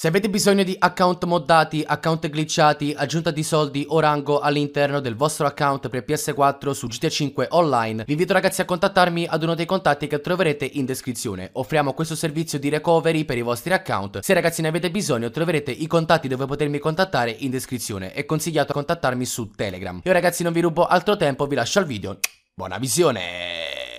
Se avete bisogno di account moddati, account glitchati, aggiunta di soldi o rango all'interno del vostro account per PS4 su GTA 5 online, vi invito ragazzi a contattarmi ad uno dei contatti che troverete in descrizione. Offriamo questo servizio di recovery per i vostri account. Se ragazzi ne avete bisogno troverete i contatti dove potermi contattare in descrizione. È consigliato contattarmi su Telegram. Io ragazzi non vi rubo altro tempo, vi lascio al video. Buona visione!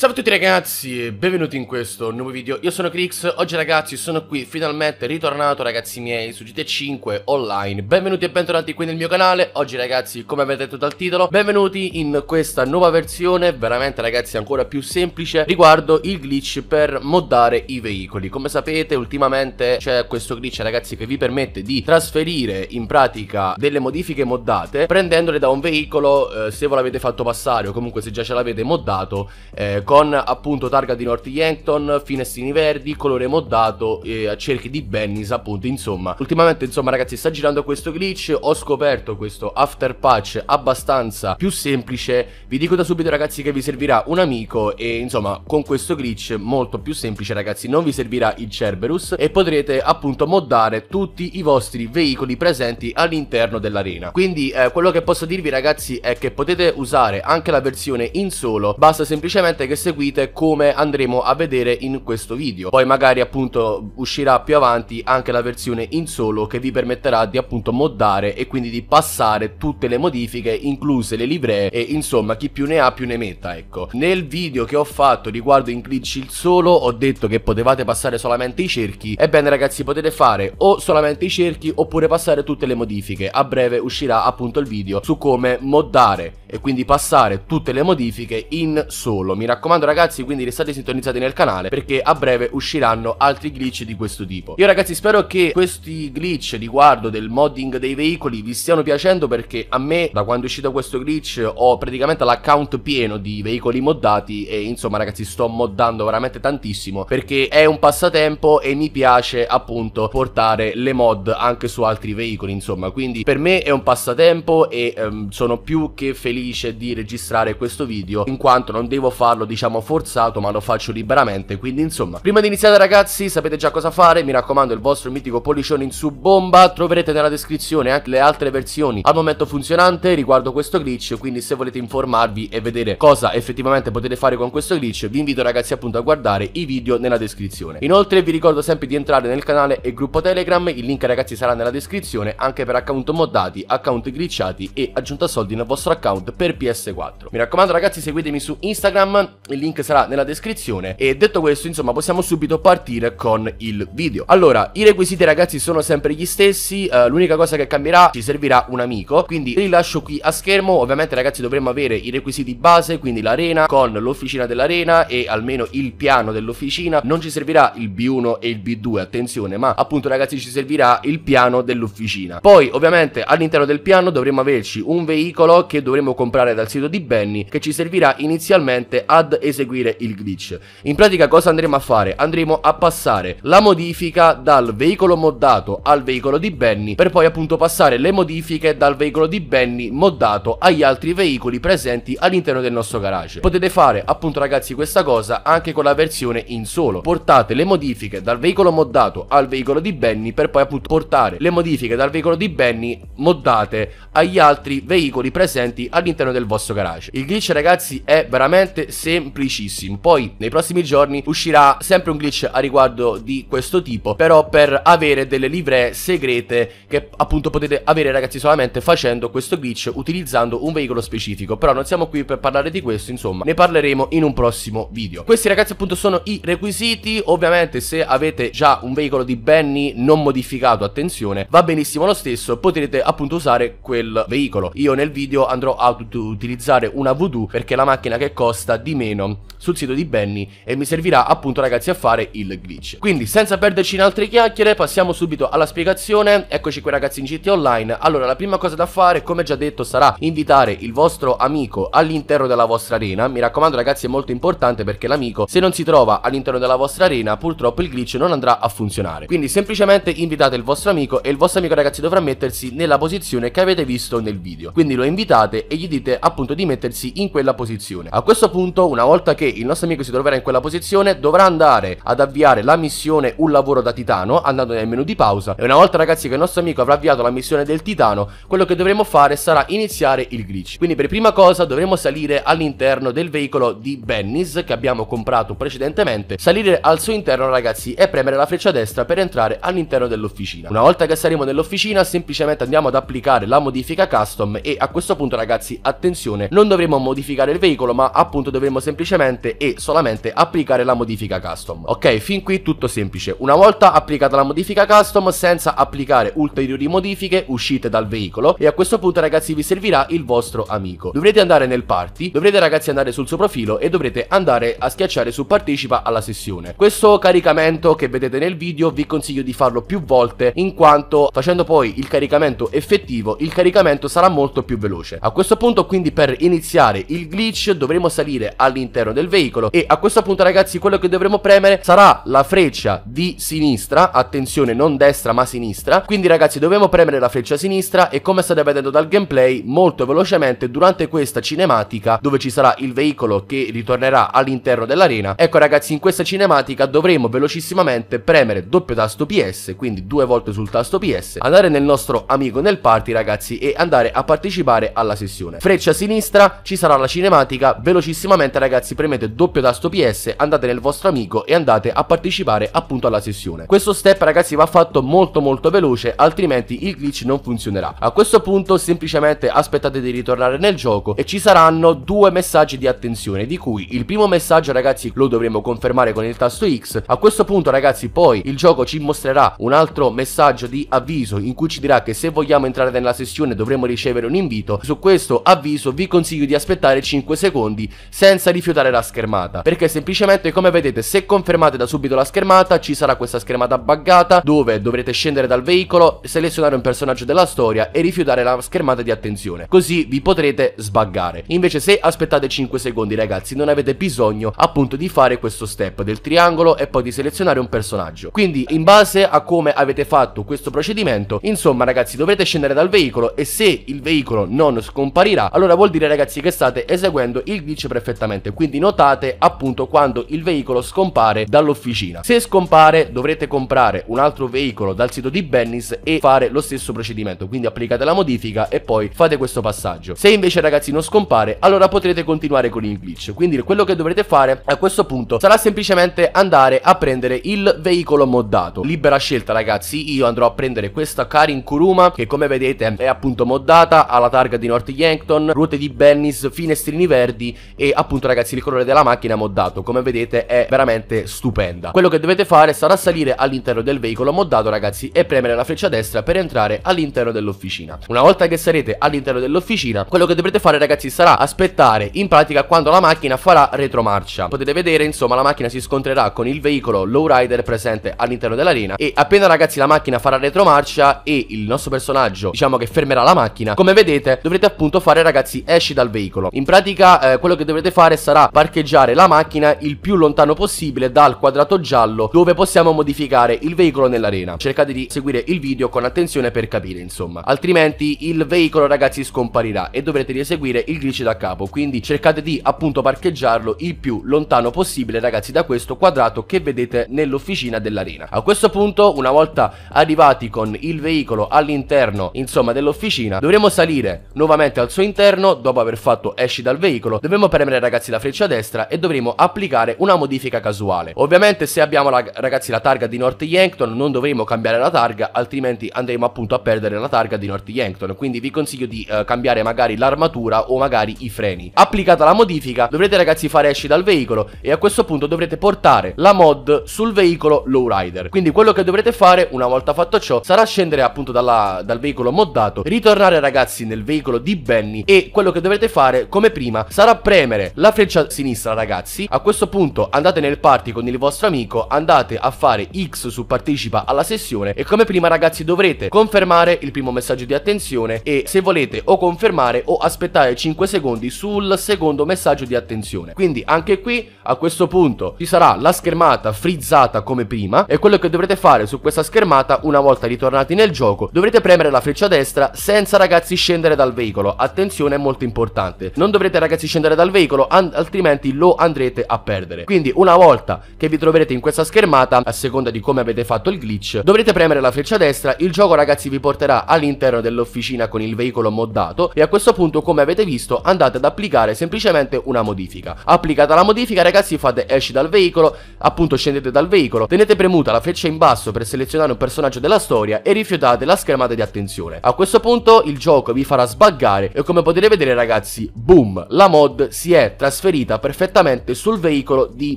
Salve a tutti ragazzi e benvenuti in questo nuovo video, io sono Crix, oggi ragazzi sono qui finalmente ritornato ragazzi miei su GTA 5 online Benvenuti e bentornati qui nel mio canale, oggi ragazzi come avete detto dal titolo Benvenuti in questa nuova versione, veramente ragazzi ancora più semplice Riguardo il glitch per moddare i veicoli Come sapete ultimamente c'è questo glitch ragazzi che vi permette di trasferire in pratica delle modifiche moddate Prendendole da un veicolo eh, se ve l'avete fatto passare o comunque se già ce l'avete moddato eh, con appunto targa di North Yankton, finestrini verdi, colore moddato, eh, cerchi di Bennis appunto insomma. Ultimamente insomma ragazzi sta girando questo glitch, ho scoperto questo after patch abbastanza più semplice, vi dico da subito ragazzi che vi servirà un amico e insomma con questo glitch molto più semplice ragazzi non vi servirà il Cerberus e potrete appunto moddare tutti i vostri veicoli presenti all'interno dell'arena. Quindi eh, quello che posso dirvi ragazzi è che potete usare anche la versione in solo, basta semplicemente che seguite come andremo a vedere in questo video. Poi magari appunto uscirà più avanti anche la versione in solo che vi permetterà di appunto moddare e quindi di passare tutte le modifiche incluse le livree e insomma chi più ne ha più ne metta ecco. Nel video che ho fatto riguardo in Glitch il solo ho detto che potevate passare solamente i cerchi ebbene ragazzi potete fare o solamente i cerchi oppure passare tutte le modifiche a breve uscirà appunto il video su come moddare e quindi passare tutte le modifiche in solo mi raccomando raccomando ragazzi quindi restate sintonizzati nel canale perché a breve usciranno altri glitch di questo tipo. Io ragazzi spero che questi glitch riguardo del modding dei veicoli vi stiano piacendo perché a me da quando è uscito questo glitch ho praticamente l'account pieno di veicoli moddati e insomma ragazzi sto moddando veramente tantissimo perché è un passatempo e mi piace appunto portare le mod anche su altri veicoli insomma quindi per me è un passatempo e ehm, sono più che felice di registrare questo video in quanto non devo farlo di diciamo forzato ma lo faccio liberamente quindi insomma prima di iniziare ragazzi sapete già cosa fare mi raccomando il vostro mitico pollicione in su bomba troverete nella descrizione anche le altre versioni al momento funzionante riguardo questo glitch quindi se volete informarvi e vedere cosa effettivamente potete fare con questo glitch vi invito ragazzi appunto a guardare i video nella descrizione inoltre vi ricordo sempre di entrare nel canale e gruppo telegram il link ragazzi sarà nella descrizione anche per account moddati account glitchati e aggiunta soldi nel vostro account per PS4 mi raccomando ragazzi seguitemi su Instagram il link sarà nella descrizione e detto questo insomma possiamo subito partire con il video Allora i requisiti ragazzi sono sempre gli stessi eh, l'unica cosa che cambierà ci servirà un amico quindi rilascio qui a schermo ovviamente ragazzi dovremmo avere i requisiti base quindi l'arena con l'officina dell'arena e almeno il piano dell'officina non ci servirà il B1 e il B2 attenzione ma appunto ragazzi ci servirà il piano dell'officina Poi ovviamente all'interno del piano dovremmo averci un veicolo che dovremmo comprare dal sito di Benny che ci servirà inizialmente ad eseguire il glitch. In pratica cosa andremo a fare? Andremo a passare la modifica dal veicolo moddato al veicolo di Benny per poi appunto passare le modifiche dal veicolo di Benny moddato agli altri veicoli presenti all'interno del nostro garage. Potete fare appunto ragazzi questa cosa anche con la versione in solo. Portate le modifiche dal veicolo moddato al veicolo di Benny per poi appunto portare le modifiche dal veicolo di Benny moddate agli altri veicoli presenti all'interno del vostro garage. Il glitch ragazzi è veramente semplice semplicissimo. Poi nei prossimi giorni uscirà sempre un glitch a riguardo di questo tipo, però per avere delle livree segrete che appunto potete avere ragazzi solamente facendo questo glitch utilizzando un veicolo specifico. Però non siamo qui per parlare di questo, insomma, ne parleremo in un prossimo video. Questi ragazzi appunto sono i requisiti, ovviamente se avete già un veicolo di Benny non modificato, attenzione, va benissimo lo stesso, potrete appunto usare quel veicolo. Io nel video andrò ad utilizzare una Voodoo perché è la macchina che costa di meno giochino sul sito di Benny e mi servirà appunto ragazzi a fare il glitch. Quindi senza perderci in altre chiacchiere passiamo subito alla spiegazione, eccoci qui ragazzi in GT Online. Allora la prima cosa da fare come già detto sarà invitare il vostro amico all'interno della vostra arena, mi raccomando ragazzi è molto importante perché l'amico se non si trova all'interno della vostra arena purtroppo il glitch non andrà a funzionare. Quindi semplicemente invitate il vostro amico e il vostro amico ragazzi dovrà mettersi nella posizione che avete visto nel video. Quindi lo invitate e gli dite appunto di mettersi in quella posizione. A questo punto una una volta che il nostro amico si troverà in quella posizione, dovrà andare ad avviare la missione Un lavoro da titano, andando nel menu di pausa. E una volta ragazzi che il nostro amico avrà avviato la missione del titano, quello che dovremo fare sarà iniziare il glitch. Quindi per prima cosa dovremo salire all'interno del veicolo di Bennis che abbiamo comprato precedentemente, salire al suo interno ragazzi e premere la freccia destra per entrare all'interno dell'officina. Una volta che saremo nell'officina semplicemente andiamo ad applicare la modifica custom e a questo punto ragazzi attenzione non dovremo modificare il veicolo ma appunto dovremo semplicemente semplicemente e solamente applicare la modifica custom. Ok, fin qui tutto semplice. Una volta applicata la modifica custom, senza applicare ulteriori modifiche, uscite dal veicolo e a questo punto ragazzi vi servirà il vostro amico. Dovrete andare nel party, dovrete ragazzi andare sul suo profilo e dovrete andare a schiacciare su partecipa alla sessione. Questo caricamento che vedete nel video vi consiglio di farlo più volte in quanto facendo poi il caricamento effettivo il caricamento sarà molto più veloce. A questo punto quindi per iniziare il glitch dovremo salire all'interno all'interno del veicolo e a questo punto ragazzi quello che dovremo premere sarà la freccia di sinistra, attenzione non destra ma sinistra, quindi ragazzi dovremo premere la freccia sinistra e come state vedendo dal gameplay molto velocemente durante questa cinematica dove ci sarà il veicolo che ritornerà all'interno dell'arena, ecco ragazzi in questa cinematica dovremo velocissimamente premere doppio tasto PS, quindi due volte sul tasto PS, andare nel nostro amico nel party ragazzi e andare a partecipare alla sessione. Freccia sinistra, ci sarà la cinematica, velocissimamente ragazzi ragazzi premete doppio tasto PS, andate nel vostro amico e andate a partecipare appunto alla sessione. Questo step ragazzi va fatto molto molto veloce, altrimenti il glitch non funzionerà. A questo punto semplicemente aspettate di ritornare nel gioco e ci saranno due messaggi di attenzione, di cui il primo messaggio ragazzi lo dovremo confermare con il tasto X. A questo punto ragazzi poi il gioco ci mostrerà un altro messaggio di avviso in cui ci dirà che se vogliamo entrare nella sessione dovremo ricevere un invito. Su questo avviso vi consiglio di aspettare 5 secondi senza ricevere rifiutare la schermata Perché semplicemente come vedete se confermate da subito la schermata ci sarà questa schermata buggata Dove dovrete scendere dal veicolo, selezionare un personaggio della storia e rifiutare la schermata di attenzione Così vi potrete sbaggare Invece se aspettate 5 secondi ragazzi non avete bisogno appunto di fare questo step del triangolo e poi di selezionare un personaggio Quindi in base a come avete fatto questo procedimento Insomma ragazzi dovrete scendere dal veicolo e se il veicolo non scomparirà Allora vuol dire ragazzi che state eseguendo il glitch perfettamente notate, quindi notate appunto quando il veicolo scompare dall'officina. Se scompare dovrete comprare un altro veicolo dal sito di Bennis e fare lo stesso procedimento, quindi applicate la modifica e poi fate questo passaggio. Se invece il ragazzino scompare, allora potrete continuare con il glitch, quindi quello che dovrete fare a questo punto sarà semplicemente andare a prendere il veicolo moddato. Libera scelta ragazzi, io andrò a prendere questa Karin Kuruma che come vedete è appunto moddata, ha la targa di North Yankton, ruote di Bennis, finestrini verdi e appunto ragazzi ragazzi il colore della macchina moddato come vedete è veramente stupenda Quello che dovete fare sarà salire all'interno del veicolo moddato ragazzi e premere la freccia destra per entrare all'interno dell'officina Una volta che sarete all'interno dell'officina quello che dovrete fare ragazzi sarà aspettare in pratica quando la macchina farà retromarcia Potete vedere insomma la macchina si scontrerà con il veicolo lowrider presente all'interno dell'arena e appena ragazzi la macchina farà retromarcia e il nostro personaggio diciamo che fermerà la macchina Come vedete dovrete appunto fare ragazzi esci dal veicolo In pratica eh, quello che dovrete fare sarà sarà parcheggiare la macchina il più lontano possibile dal quadrato giallo dove possiamo modificare il veicolo nell'arena. Cercate di seguire il video con attenzione per capire insomma, altrimenti il veicolo ragazzi scomparirà e dovrete rieseguire il glitch da capo, quindi cercate di appunto parcheggiarlo il più lontano possibile ragazzi da questo quadrato che vedete nell'officina dell'arena. A questo punto una volta arrivati con il veicolo all'interno insomma dell'officina dovremo salire nuovamente al suo interno dopo aver fatto esci dal veicolo, dovremo premere ragazzi la della freccia destra e dovremo applicare una modifica casuale. Ovviamente se abbiamo la, ragazzi la targa di North Yankton non dovremo cambiare la targa altrimenti andremo appunto a perdere la targa di North Yankton quindi vi consiglio di eh, cambiare magari l'armatura o magari i freni. Applicata la modifica dovrete ragazzi fare esci dal veicolo e a questo punto dovrete portare la mod sul veicolo lowrider. Quindi quello che dovrete fare una volta fatto ciò sarà scendere appunto dalla, dal veicolo moddato, ritornare ragazzi nel veicolo di Benny e quello che dovrete fare come prima sarà premere la freccia freccia sinistra ragazzi A questo punto andate nel party con il vostro amico Andate a fare X su partecipa alla sessione E come prima ragazzi dovrete confermare il primo messaggio di attenzione E se volete o confermare o aspettare 5 secondi sul secondo messaggio di attenzione Quindi anche qui a questo punto ci sarà la schermata frizzata come prima E quello che dovrete fare su questa schermata una volta ritornati nel gioco Dovrete premere la freccia destra senza ragazzi scendere dal veicolo Attenzione è molto importante Non dovrete ragazzi scendere dal veicolo Andate altrimenti lo andrete a perdere. Quindi una volta che vi troverete in questa schermata, a seconda di come avete fatto il glitch, dovrete premere la freccia destra, il gioco ragazzi vi porterà all'interno dell'officina con il veicolo moddato e a questo punto come avete visto andate ad applicare semplicemente una modifica. Applicata la modifica ragazzi fate esci dal veicolo, appunto scendete dal veicolo, tenete premuta la freccia in basso per selezionare un personaggio della storia e rifiutate la schermata di attenzione. A questo punto il gioco vi farà sbaggare e come potete vedere ragazzi, boom, la mod si è trasformata trasferita perfettamente sul veicolo di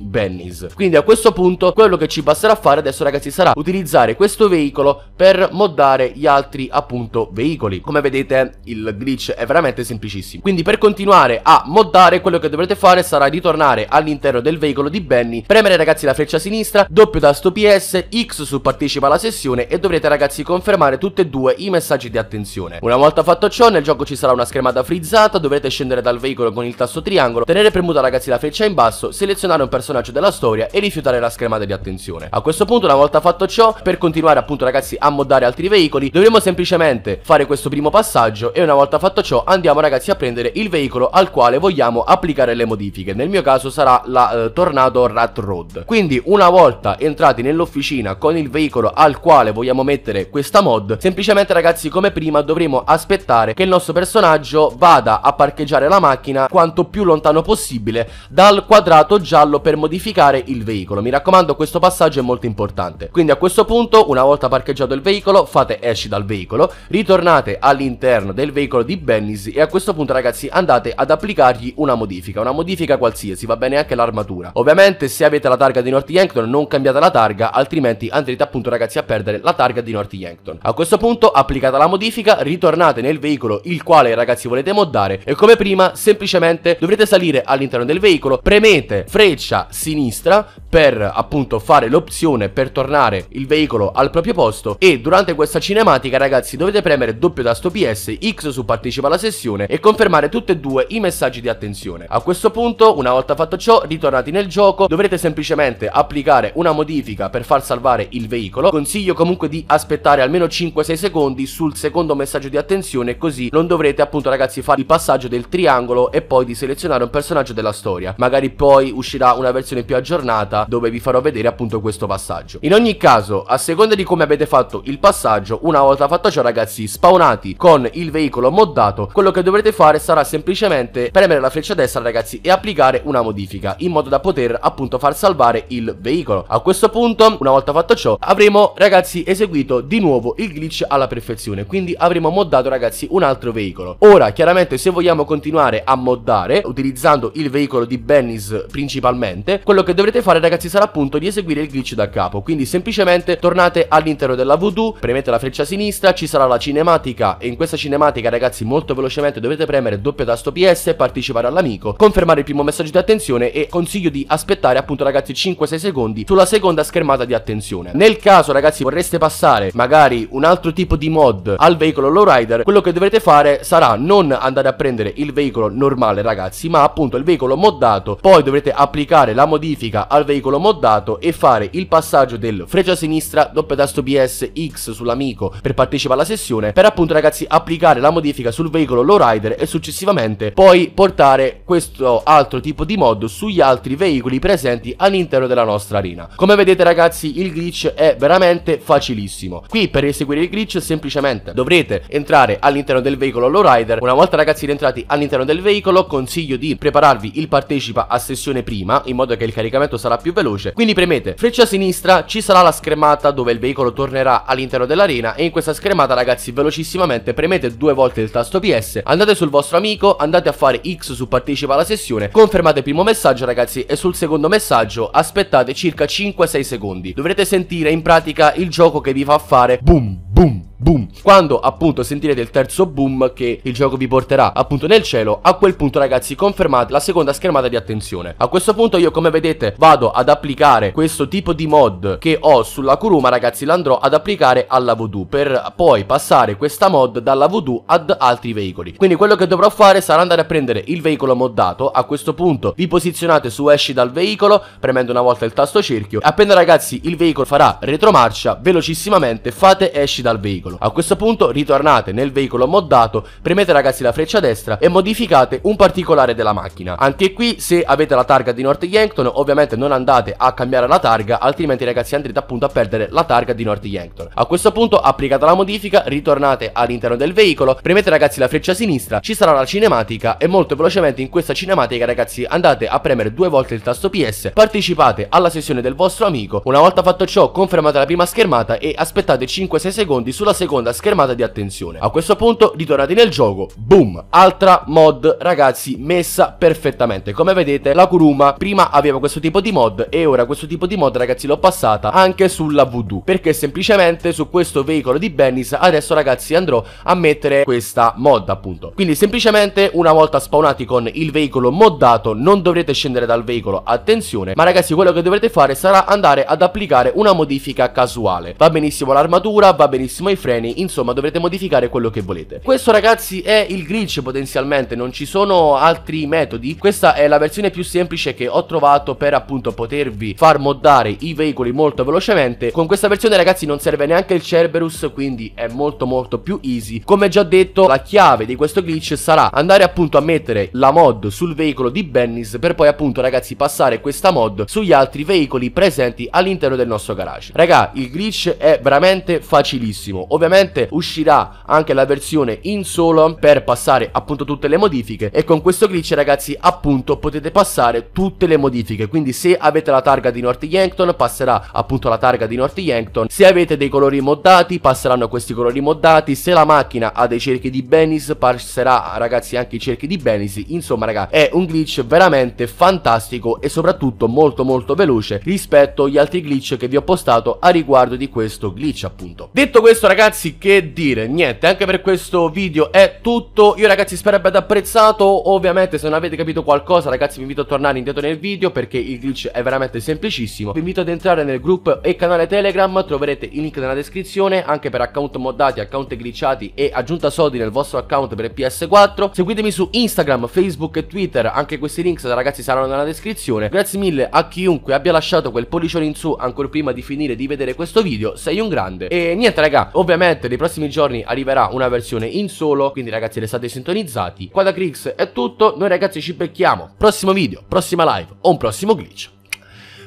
Bennis. Quindi a questo punto quello che ci basterà fare adesso ragazzi sarà utilizzare questo veicolo per moddare gli altri appunto veicoli. Come vedete il glitch è veramente semplicissimo. Quindi per continuare a moddare quello che dovrete fare sarà ritornare all'interno del veicolo di Benny, premere ragazzi la freccia sinistra, doppio tasto PS, X su partecipa alla sessione e dovrete ragazzi confermare tutti e due i messaggi di attenzione. Una volta fatto ciò nel gioco ci sarà una schermata frizzata, dovrete scendere dal veicolo con il tasto triangolo, tenere premuta ragazzi la freccia in basso, selezionare un personaggio della storia e rifiutare la schermata di attenzione. A questo punto una volta fatto ciò, per continuare appunto ragazzi a moddare altri veicoli, dovremo semplicemente fare questo primo passaggio e una volta fatto ciò andiamo ragazzi a prendere il veicolo al quale vogliamo applicare le modifiche. Nel mio caso sarà la eh, Tornado Rat Road. Quindi una volta entrati nell'officina con il veicolo al quale vogliamo mettere questa mod, semplicemente ragazzi come prima dovremo aspettare che il nostro personaggio vada a parcheggiare la macchina quanto più lontano possibile possibile dal quadrato giallo per modificare il veicolo. Mi raccomando, questo passaggio è molto importante. Quindi a questo punto, una volta parcheggiato il veicolo, fate esci dal veicolo, ritornate all'interno del veicolo di Bennis e a questo punto ragazzi andate ad applicargli una modifica, una modifica qualsiasi, va bene anche l'armatura. Ovviamente se avete la targa di North Yankton non cambiate la targa, altrimenti andrete appunto ragazzi a perdere la targa di North Yankton. A questo punto applicata la modifica, ritornate nel veicolo il quale ragazzi volete moddare e come prima semplicemente dovrete salire all'interno del veicolo, premete freccia sinistra per appunto fare l'opzione per tornare il veicolo al proprio posto e durante questa cinematica ragazzi dovete premere doppio tasto PS, X su partecipa alla sessione e confermare tutti e due i messaggi di attenzione. A questo punto una volta fatto ciò ritornati nel gioco dovrete semplicemente applicare una modifica per far salvare il veicolo, consiglio comunque di aspettare almeno 5-6 secondi sul secondo messaggio di attenzione così non dovrete appunto ragazzi fare il passaggio del triangolo e poi di selezionare un personaggio passaggio della storia. Magari poi uscirà una versione più aggiornata dove vi farò vedere appunto questo passaggio. In ogni caso, a seconda di come avete fatto il passaggio, una volta fatto ciò ragazzi, spawnati con il veicolo moddato, quello che dovrete fare sarà semplicemente premere la freccia destra ragazzi e applicare una modifica in modo da poter appunto far salvare il veicolo. A questo punto, una volta fatto ciò, avremo ragazzi eseguito di nuovo il glitch alla perfezione, quindi avremo moddato ragazzi un altro veicolo. Ora, chiaramente se vogliamo continuare a moddare utilizzando il veicolo di Bennis principalmente, quello che dovrete fare ragazzi sarà appunto di eseguire il glitch da capo, quindi semplicemente tornate all'interno della voodoo, premete la freccia sinistra, ci sarà la cinematica e in questa cinematica ragazzi molto velocemente dovete premere doppio tasto PS, partecipare all'amico, confermare il primo messaggio di attenzione e consiglio di aspettare appunto ragazzi 5-6 secondi sulla seconda schermata di attenzione. Nel caso ragazzi vorreste passare magari un altro tipo di mod al veicolo lowrider, quello che dovrete fare sarà non andare a prendere il veicolo normale ragazzi, ma appunto appunto il veicolo moddato, poi dovrete applicare la modifica al veicolo moddato e fare il passaggio del freccia sinistra, doppio tasto PS, X sull'amico per partecipare alla sessione, per appunto ragazzi applicare la modifica sul veicolo lowrider e successivamente poi portare questo altro tipo di mod sugli altri veicoli presenti all'interno della nostra arena. Come vedete ragazzi il glitch è veramente facilissimo. Qui per eseguire il glitch semplicemente dovrete entrare all'interno del veicolo lowrider, una volta ragazzi rientrati all'interno del veicolo consiglio di preparare prepararvi il partecipa a sessione prima, in modo che il caricamento sarà più veloce. Quindi premete freccia sinistra, ci sarà la schermata dove il veicolo tornerà all'interno dell'arena e in questa schermata ragazzi velocissimamente premete due volte il tasto PS, andate sul vostro amico, andate a fare X su partecipa alla sessione, confermate il primo messaggio ragazzi e sul secondo messaggio aspettate circa 5-6 secondi. Dovrete sentire in pratica il gioco che vi fa fare boom boom boom. Quando appunto sentirete il terzo boom che il gioco vi porterà appunto nel cielo, a quel punto ragazzi confermate la seconda schermata di attenzione. A questo punto io come vedete vado ad applicare questo tipo di mod che ho sulla Kuruma ragazzi l'andrò ad applicare alla Voodoo per poi passare questa mod dalla Voodoo ad altri veicoli. Quindi quello che dovrò fare sarà andare a prendere il veicolo moddato, a questo punto vi posizionate su esci dal veicolo premendo una volta il tasto cerchio, appena ragazzi il veicolo farà retromarcia velocissimamente fate esci dal veicolo veicolo. A questo punto ritornate nel veicolo moddato, premete ragazzi la freccia destra e modificate un particolare della macchina. Anche qui se avete la targa di North Yankton ovviamente non andate a cambiare la targa altrimenti ragazzi andrete appunto a perdere la targa di North Yankton. A questo punto applicata la modifica ritornate all'interno del veicolo, premete ragazzi la freccia sinistra, ci sarà la cinematica e molto velocemente in questa cinematica ragazzi andate a premere due volte il tasto PS, partecipate alla sessione del vostro amico, una volta fatto ciò confermate la prima schermata e aspettate 5-6 secondi sulla seconda seconda schermata di attenzione. A questo punto ritornati nel gioco, boom, altra mod ragazzi messa perfettamente. Come vedete la Kuruma prima aveva questo tipo di mod e ora questo tipo di mod ragazzi l'ho passata anche sulla voodoo perché semplicemente su questo veicolo di Bennis adesso ragazzi andrò a mettere questa mod appunto. Quindi semplicemente una volta spawnati con il veicolo moddato non dovrete scendere dal veicolo, attenzione, ma ragazzi quello che dovrete fare sarà andare ad applicare una modifica casuale. Va benissimo l'armatura, va benissimo i frame freni, insomma dovrete modificare quello che volete. Questo ragazzi è il glitch potenzialmente, non ci sono altri metodi, questa è la versione più semplice che ho trovato per appunto potervi far moddare i veicoli molto velocemente. Con questa versione ragazzi non serve neanche il Cerberus, quindi è molto molto più easy. Come già detto, la chiave di questo glitch sarà andare appunto a mettere la mod sul veicolo di Bennis per poi appunto ragazzi passare questa mod sugli altri veicoli presenti all'interno del nostro garage. Raga, il glitch è veramente facilissimo. Ovviamente Ovviamente uscirà anche la versione in solo per passare appunto tutte le modifiche e con questo glitch ragazzi appunto potete passare tutte le modifiche. Quindi se avete la targa di North Yankton passerà appunto la targa di North Yankton. Se avete dei colori moddati passeranno questi colori moddati. Se la macchina ha dei cerchi di Benis passerà ragazzi anche i cerchi di Benis. Insomma ragazzi è un glitch veramente fantastico e soprattutto molto molto veloce rispetto agli altri glitch che vi ho postato a riguardo di questo glitch appunto. Detto questo ragazzi ragazzi che dire Niente anche per questo video è tutto Io ragazzi spero abbiate apprezzato Ovviamente se non avete capito qualcosa ragazzi vi invito a tornare indietro nel video Perché il glitch è veramente semplicissimo Vi invito ad entrare nel gruppo e canale Telegram Troverete il link nella descrizione Anche per account moddati, account glitchati E aggiunta soldi nel vostro account per PS4 Seguitemi su Instagram, Facebook e Twitter Anche questi link ragazzi saranno nella descrizione Grazie mille a chiunque abbia lasciato quel pollicione in su Ancora prima di finire di vedere questo video Sei un grande E niente raga ovviamente Ovviamente nei prossimi giorni arriverà una versione in solo, quindi ragazzi restate sintonizzati. Qua da Crix è tutto, noi ragazzi ci becchiamo. Prossimo video, prossima live o un prossimo glitch.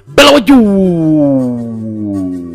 Bello! you!